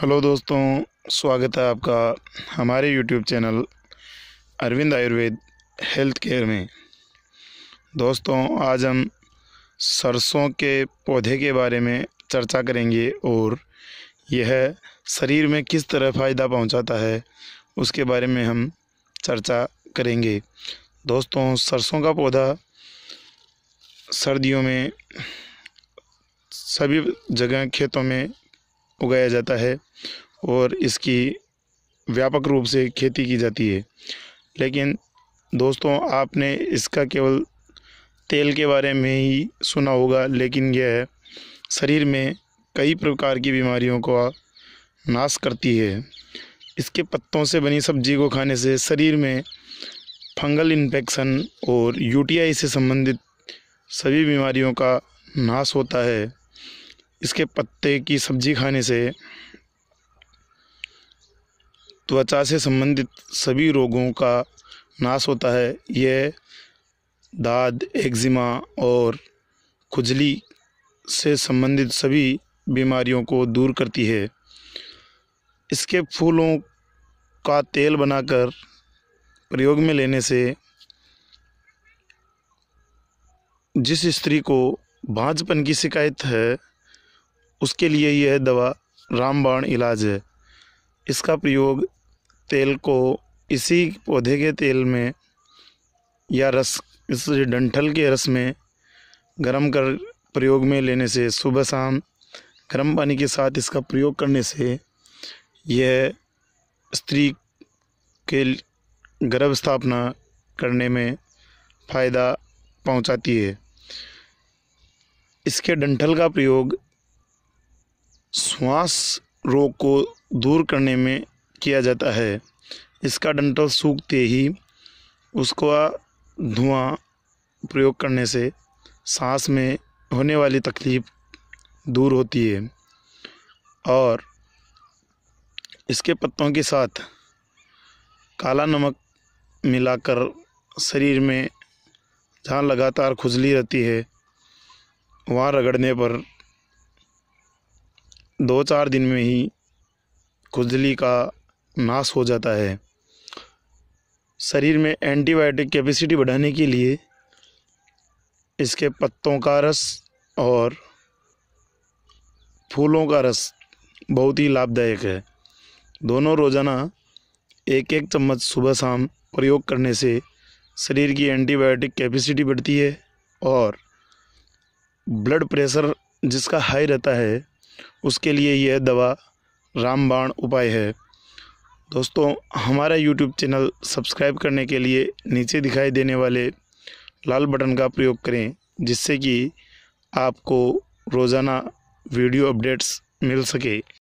hello दोस्तों स्वागत है आपका हमारे YouTube channel Arvind Ayurveda health care में दोस्तों आज हम सरसों के पौधे के बारे में चर्चा करेंगे और यह शरीर में किस तरह फ़ायदा पहुंचाता है उसके बारे में हम चर्चा करेंगे दोस्तों सरसों का पौधा सर्दियों में सभी जगह खेतों में उगाया जाता है और इसकी व्यापक रूप से खेती की जाती है लेकिन दोस्तों आपने इसका केवल तेल के बारे में ही सुना होगा लेकिन यह शरीर में कई प्रकार की बीमारियों का नाश करती है इसके पत्तों से बनी सब्जी को खाने से शरीर में फंगल इन्फेक्शन और यूटीआई से संबंधित सभी बीमारियों का नाश होता है इसके पत्ते की सब्जी खाने से त्वचा से संबंधित सभी रोगों का नाश होता है यह दाद एक्जिमा और खुजली से संबंधित सभी बीमारियों को दूर करती है इसके फूलों का तेल बनाकर प्रयोग में लेने से जिस स्त्री को भाजपन की शिकायत है उसके लिए यह दवा रामबाण इलाज है इसका प्रयोग तेल को इसी पौधे के तेल में या रस इस डंठल के रस में गर्म कर प्रयोग में लेने से सुबह शाम गर्म पानी के साथ इसका प्रयोग करने से यह स्त्री के गर्भ स्थापना करने में फ़ायदा पहुंचाती है इसके डंठल का प्रयोग श्वास रोग को दूर करने में किया जाता है इसका डंटल सूखते ही उसका धुआं प्रयोग करने से सांस में होने वाली तकलीफ़ दूर होती है और इसके पत्तों के साथ काला नमक मिलाकर शरीर में जहाँ लगातार खुजली रहती है वहाँ रगड़ने पर दो चार दिन में ही खुजली का नाश हो जाता है शरीर में एंटीबायोटिक कैपेसिटी बढ़ाने के लिए इसके पत्तों का रस और फूलों का रस बहुत ही लाभदायक है दोनों रोज़ाना एक एक चम्मच सुबह शाम प्रयोग करने से शरीर की एंटीबायोटिक कैपेसिटी बढ़ती है और ब्लड प्रेशर जिसका हाई रहता है उसके लिए यह दवा रामबाण उपाय है दोस्तों हमारा यूट्यूब चैनल सब्सक्राइब करने के लिए नीचे दिखाई देने वाले लाल बटन का प्रयोग करें जिससे कि आपको रोज़ाना वीडियो अपडेट्स मिल सके